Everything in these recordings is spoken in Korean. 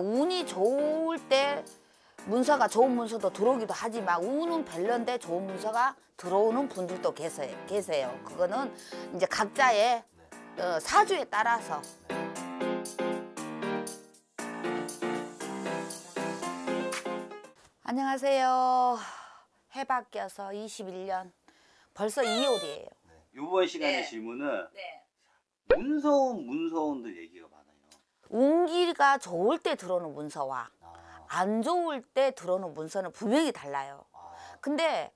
운이 좋을 때 문서가 좋은 문서도 들어오기도 하지만 운은 별론데 좋은 문서가 들어오는 분들도 계세요. 계세요. 그거는 이제 각자의 어, 사주에 따라서 안녕하세요. 해바 뀌어서 21년 벌써 2월이에요. 이번 시간의 네. 질문은 네. 문서운 문서운들 얘기가 많아요. 운기가 좋을 때 들어오는 문서와 안 좋을 때 들어오는 문서는 분명히 달라요. 근데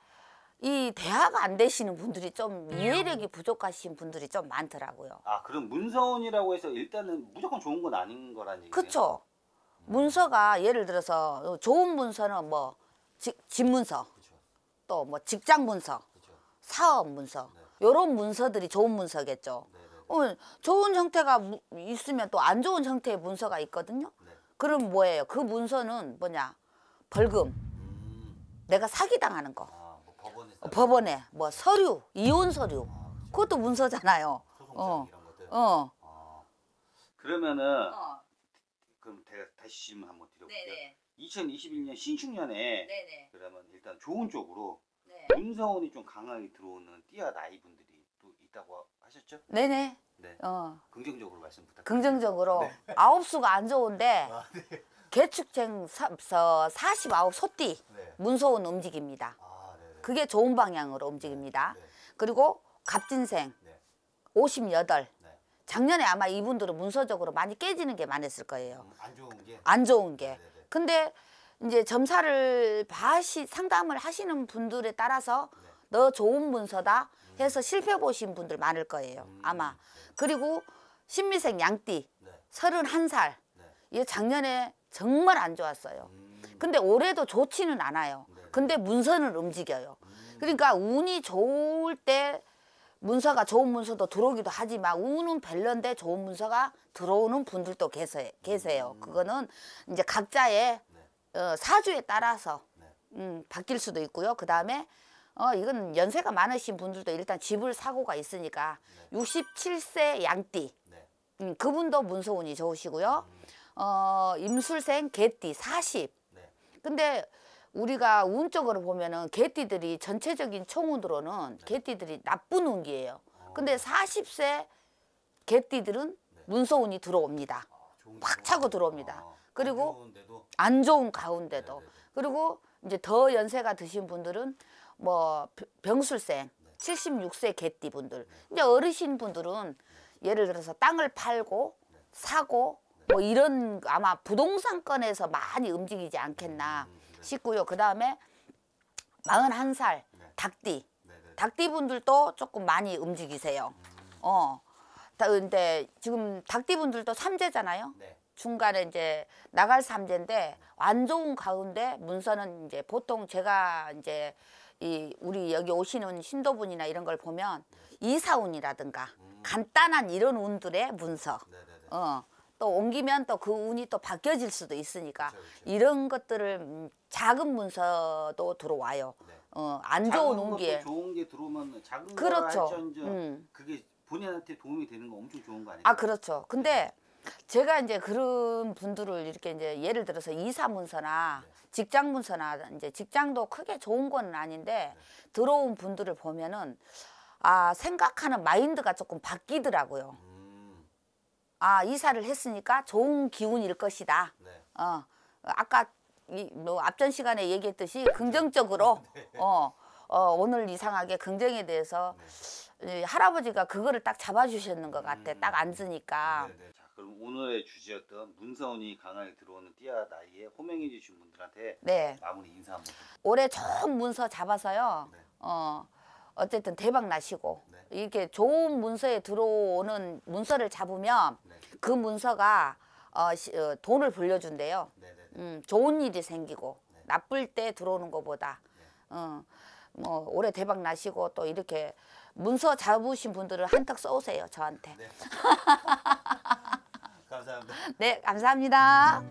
이대화가안 되시는 분들이 좀 이해력이 부족하신 분들이 좀 많더라고요. 아 그럼 문서운이라고 해서 일단은 무조건 좋은 건 아닌 거란 얘기예요? 그렇죠. 문서가 예를 들어서 좋은 문서는 뭐 집, 문서, 또 뭐 직장 문서, 사업 문서 네. 요런 문서들이 좋은 문서겠죠. 네. 어, 좋은 형태가 있으면 또 안 좋은 형태의 문서가 있거든요. 네. 그럼 뭐예요? 그 문서는 뭐냐? 벌금. 음. 내가 사기당하는 거. 아, 뭐 법원에, 어, 법원에 뭐 서류, 이혼 서류. 아, 그것도 문서잖아요. 어. 어. 아. 그러면은 어. 그럼 대, 다시 질문 한번 드려볼게요. 네네. 2021년 신축년에 네네. 네. 그러면 일단 좋은 쪽으로 네. 문서원이 좀 강하게 들어오는 띠아 나이 분들이 또 있다고 하셨죠? 네네. 네. 어. 긍정적으로 말씀 부탁. 긍정적으로 네. 아홉 수가 안 좋은데 아, 네. 개축생 사, 서49 소띠 네. 문서운 움직입니다. 아, 네, 네. 그게 좋은 방향으로 움직입니다. 그리고 갑진생 오십여 작년에 아마 이분들은 문서적으로 많이 깨지는 게 많았을 거예요. 음, 안 좋은 게. 안 좋은 게. 아, 근데 이제 점사를 바시 상담을 하시는 분들에 따라서 네. 너 좋은 문서다 해서 실패 보신 분들 많을 거예요. 음. 아마. 그리고 신미생 양띠 네. 서른 한살이 네. 작년에 정말 안 좋았어요. 음. 근데 올해도 좋지는 않아요. 네. 근데 문서는 움직여요. 음. 그러니까 운이 좋을 때 문서가 좋은 문서도 들어오기도 하지만 운은 별론데 좋은 문서가 들어오는 분들도 계세, 계세요. 그거는 이제 각자의 어, 사주에 따라서 음, 바뀔 수도 있고요. 그 다음에 어, 이건 연세가 많으신 분들도 일단 집을 사고가 있으니까 네. 67세 양띠 네. 음, 그분도 문서운이 좋으시고요. 음. 어, 임술생 개띠 40. 네. 근데 우리가 운 쪽으로 보면은 개띠들이 전체적인 총운으로는 네. 개띠들이 나쁜 운기예요. 어. 근데 40세 개띠들은 네. 문서운이 들어옵니다. 아, 확 차고 들어옵니다. 아, 그리고 안 좋은 가운데도 네네. 네, 네. 그리고 이제 더 연세가 드신 분들은 뭐 병술생, 76세 개띠 분들. 이제 어르신 분들은 예를 들어서 땅을 팔고 사고 뭐 이런 아마 부동산권에서 많이 움직이지 않겠나 음, 음, 네. 싶고요. 그다음에 41살 닭띠. 네, 닭띠 분들도 조금 많이 움직이세요. 음. 어. 근데 지금 닭띠 분들도 삼재잖아요. 중간에 이제 나갈 삼재인데 안 좋은 가운데 문서는 이제 보통 제가 이제 이 우리 여기 오시는 신도분이나 이런 걸 보면 이사운이라든가 음. 간단한 이런 운들의 문서 네네네. 어. 또 옮기면 또 그 운이 또 바뀌어질 수도 있으니까 그쵸, 그쵸. 이런 것들을 음, 작은 문서도 들어와요. 네. 어안 좋은 운기에 좋은 게 들어오면 작은 그렇죠. 할 음. 그게 본인한테 도움이 되는 거 엄청 좋은 거 아니에요? 아 그렇죠. 근데 네. 제가 이제 그런 분들을 이렇게 이제 예를 들어서 이사 문서나 직장 문서나 이제 직장도 크게 좋은 건 아닌데 들어온 분들을 보면은 아 생각하는 마인드가 조금 바뀌더라고요. 아 이사를 했으니까 좋은 기운일 것이다. 네. 어 아까 이, 뭐 앞전 시간에 얘기했듯이 네. 긍정적으로 네. 어, 어 오늘 이상하게 긍정에 대해서 할아버지가 그거를 딱 잡아주셨는 것 같아. 음. 딱 앉으니까. 그럼 오늘의 주제였던 문서운이 강하게 들어오는 띠아 나이에 호명해 주신 분들한테 네. 마무리 인사 한번. 올해 좋은 문서 잡아서요. 네. 어. 어쨌든 대박 나시고 네. 이렇게 좋은 문서에 들어오는 문서를 잡으면 네. 그 문서가 어, 시, 어, 돈을 불려준대요. 네, 네, 네. 음, 좋은 일이 생기고 네. 나쁠 때 들어오는 것보다 어, 뭐 올해 대박 나시고 또 이렇게 문서 잡으신 분들을 한턱 쏘세요 저한테. 네, 감사합니다.